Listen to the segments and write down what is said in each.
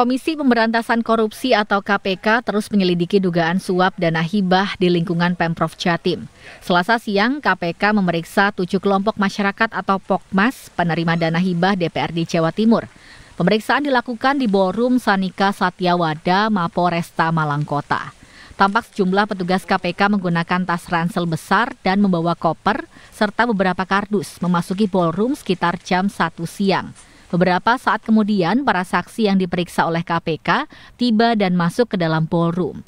Komisi Pemberantasan Korupsi atau KPK terus menyelidiki dugaan suap dana hibah di lingkungan Pemprov Jatim. Selasa siang, KPK memeriksa tujuh kelompok masyarakat atau POKMAS penerima dana hibah DPRD Jawa Timur. Pemeriksaan dilakukan di Ballroom Sanika Satyawada Resta Malang Kota. Tampak sejumlah petugas KPK menggunakan tas ransel besar dan membawa koper serta beberapa kardus memasuki ballroom sekitar jam 1 siang. Beberapa saat kemudian, para saksi yang diperiksa oleh KPK tiba dan masuk ke dalam ballroom.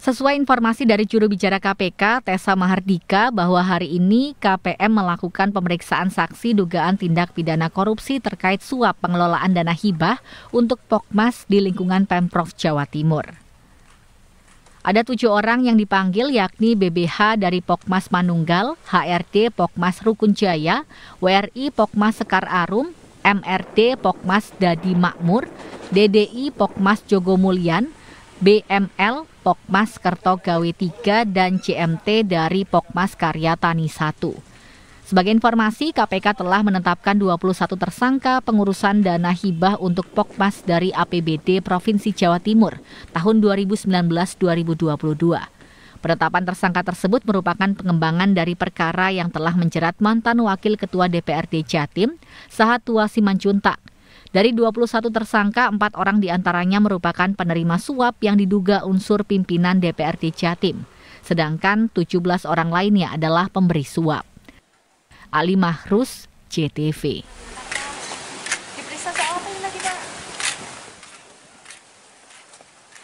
Sesuai informasi dari juru bicara KPK, Tessa Mahardika, bahwa hari ini KPM melakukan pemeriksaan saksi dugaan tindak pidana korupsi terkait suap pengelolaan dana hibah untuk Pokmas di lingkungan Pemprov Jawa Timur. Ada tujuh orang yang dipanggil yakni BBH dari Pokmas Manunggal, HRD Pokmas Rukun Jaya, WRI Pokmas Sekar Arum, MRT Pokmas Dadi Makmur, DDI Pokmas Jogomulyan, BML Pokmas Kertogawe 3 dan CMT dari Pokmas Karya Tani 1. Sebagai informasi, KPK telah menetapkan 21 tersangka pengurusan dana hibah untuk Pokmas dari APBD Provinsi Jawa Timur tahun 2019-2022. Penetapan tersangka tersebut merupakan pengembangan dari perkara yang telah menjerat mantan Wakil Ketua DPRD Jatim, Sahatua Simanjuntak. Dari 21 tersangka, empat orang diantaranya merupakan penerima suap yang diduga unsur pimpinan DPRD Jatim. Sedangkan 17 orang lainnya adalah pemberi suap. Ali Mahrus, JTV.